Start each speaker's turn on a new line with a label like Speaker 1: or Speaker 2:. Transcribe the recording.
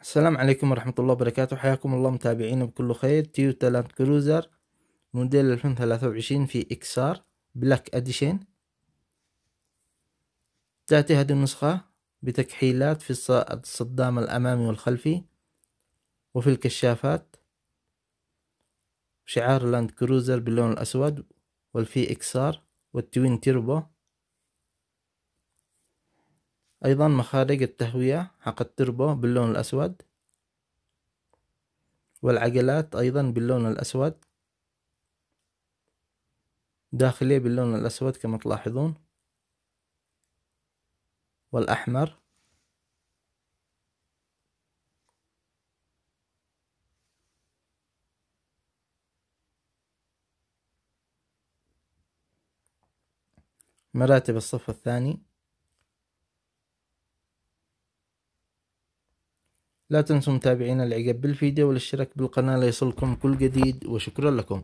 Speaker 1: السلام عليكم ورحمة الله وبركاته حياكم الله متابعينا بكل خير
Speaker 2: تويوتا لاند كروزر موديل 2023 في اكسار بلاك اديشن تأتي هذه النسخة بتكحيلات في الصدام الأمامي والخلفي وفي الكشافات شعار لاند كروزر باللون الأسود والفي اكسار والتوين تيربو أيضا مخارج التهوية حق التربو باللون الأسود والعجلات أيضا باللون الأسود داخلية باللون الأسود كما تلاحظون والأحمر مراتب الصف الثاني لا تنسوا متابعينا العقاب بالفيديو والاشتراك بالقناة ليصلكم
Speaker 1: كل جديد وشكرا لكم